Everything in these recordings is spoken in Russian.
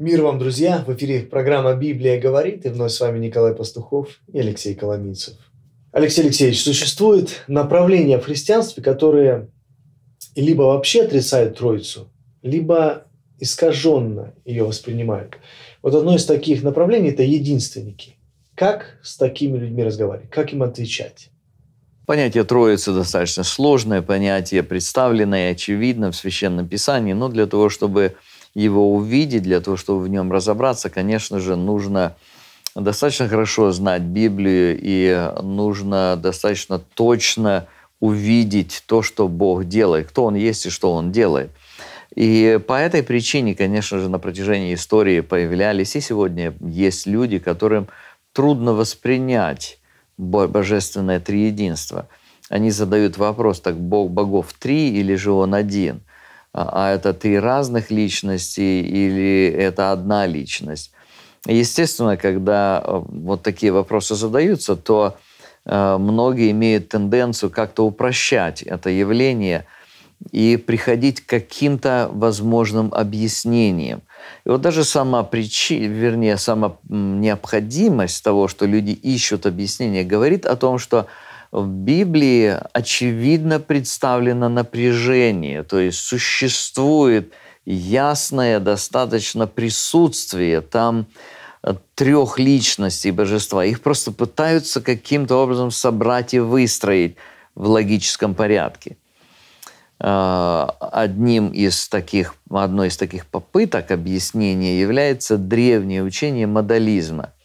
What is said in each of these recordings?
Мир вам, друзья! В эфире программа «Библия говорит» и вновь с вами Николай Пастухов и Алексей Коломийцев. Алексей Алексеевич, существует направление в христианстве, которое либо вообще отрицает Троицу, либо искаженно ее воспринимают. Вот одно из таких направлений – это единственники. Как с такими людьми разговаривать? Как им отвечать? Понятие Троицы достаточно сложное, понятие представленное, очевидно, в Священном Писании, но для того, чтобы его увидеть, для того, чтобы в нем разобраться, конечно же, нужно достаточно хорошо знать Библию и нужно достаточно точно увидеть то, что Бог делает, кто Он есть и что Он делает. И по этой причине, конечно же, на протяжении истории появлялись и сегодня есть люди, которым трудно воспринять божественное триединство. Они задают вопрос, так Бог богов три или же Он один? А, а это три разных личности или это одна личность. Естественно, когда э, вот такие вопросы задаются, то э, многие имеют тенденцию как-то упрощать это явление и приходить к каким-то возможным объяснениям. И вот даже сама причина, вернее, сама необходимость того, что люди ищут объяснение, говорит о том, что в Библии очевидно представлено напряжение, то есть существует ясное достаточно присутствие там э, трех личностей божества. Их просто пытаются каким-то образом собрать и выстроить в логическом порядке. Э, одним из таких, одной из таких попыток объяснения является древнее учение модализма –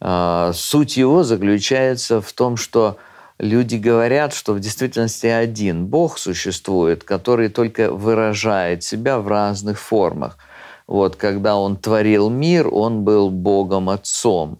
а, суть его заключается в том, что люди говорят, что в действительности один Бог существует, который только выражает себя в разных формах. Вот, когда он творил мир, он был Богом Отцом.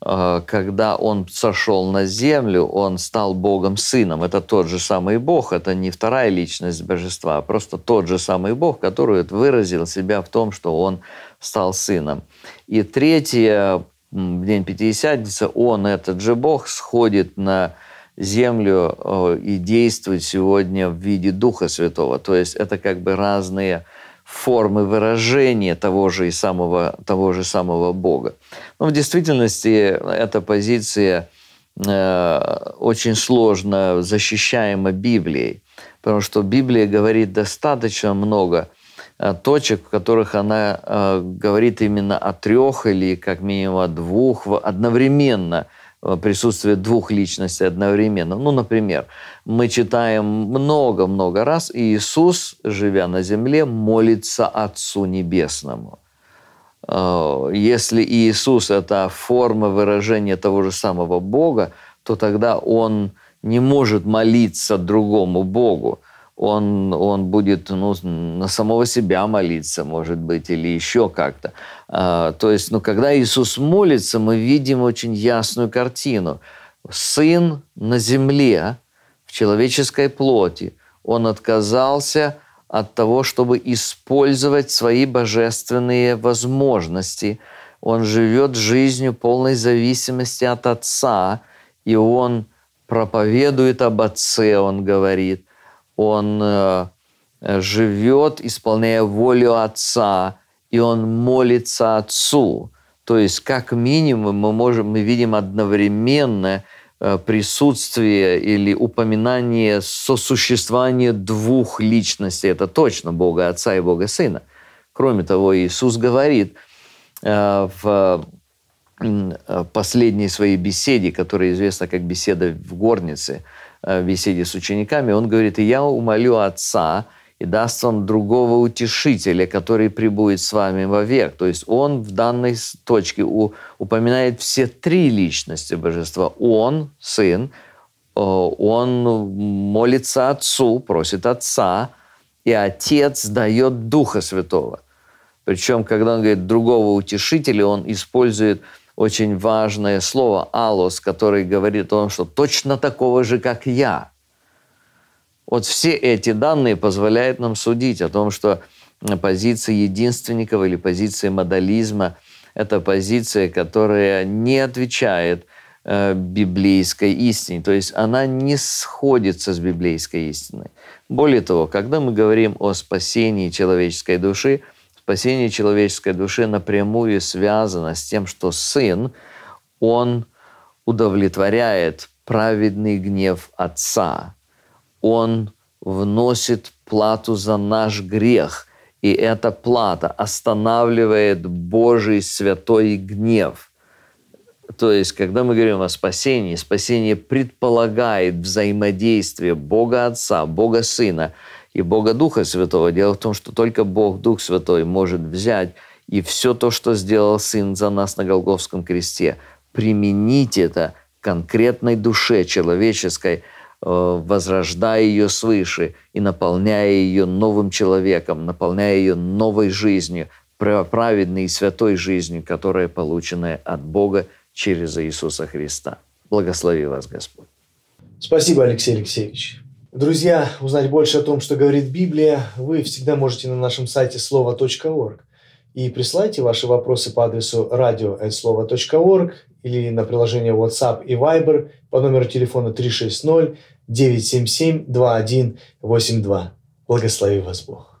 А, когда он сошел на землю, он стал Богом Сыном. Это тот же самый Бог, это не вторая личность божества, а просто тот же самый Бог, который выразил себя в том, что он стал Сыном. И третье в день Пятидесятницы, он, этот же Бог, сходит на землю э, и действует сегодня в виде Духа Святого. То есть это как бы разные формы выражения того же, и самого, того же самого Бога. Но в действительности эта позиция э, очень сложно защищаема Библией, потому что Библия говорит достаточно много Э, точек, в которых она э, говорит именно о трех или как минимум о двух одновременно э, присутствие двух личностей одновременно. Ну, например, мы читаем много-много раз, и Иисус, живя на земле, молится Отцу Небесному. Если Иисус – это форма выражения того же самого Бога, то тогда Он не может молиться другому Богу – он, он будет ну, на самого себя молиться, может быть, или еще как-то. А, то есть, ну, когда Иисус молится, мы видим очень ясную картину. Сын на земле, в человеческой плоти, он отказался от того, чтобы использовать свои божественные возможности. Он живет жизнью полной зависимости от Отца, и он проповедует об Отце, он говорит он э, э, живет, исполняя волю Отца, и он молится Отцу. То есть, как минимум, мы, можем, мы видим одновременно э, присутствие или упоминание сосуществования двух личностей. Это точно Бога Отца и Бога Сына. Кроме того, Иисус говорит в последней своей беседе, которая известна как «Беседа в горнице», Э, в беседе с учениками, он говорит, я умолю Отца, и даст вам другого утешителя, который прибудет с вами вовек. То есть он в данной точке упоминает все три личности божества. Он, сын, э, он молится отцу, просит отца, и отец дает Духа Святого. Причем, когда он говорит другого утешителя, он использует очень важное слово «алос», который говорит о том, что точно такого же, как я. Вот все эти данные позволяют нам судить о том, что позиция единственников или позиция модализма – это позиция, которая не отвечает э, библейской истине, то есть она не сходится с библейской истиной. Более того, когда мы говорим о спасении человеческой души – Спасение человеческой души напрямую связано с тем, что Сын, Он удовлетворяет праведный гнев Отца. Он вносит плату за наш грех, и эта плата останавливает Божий святой гнев. То есть, когда мы говорим о спасении, спасение предполагает взаимодействие Бога Отца, Бога Сына – и Бога Духа Святого. Дело в том, что только Бог Дух Святой может взять и все то, что сделал Сын за нас на Голговском кресте, применить это конкретной душе человеческой, э, возрождая ее свыше и наполняя ее новым человеком, наполняя ее новой жизнью, праведной и святой жизнью, которая полученная от Бога через Иисуса Христа. Благослови вас Господь. Спасибо, Алексей Алексеевич. Друзья, узнать больше о том, что говорит Библия, вы всегда можете на нашем сайте слово.орг. И присылайте ваши вопросы по адресу радио.слово.орг или на приложение WhatsApp и Viber по номеру телефона 360 977 2182. Благослови вас Бог.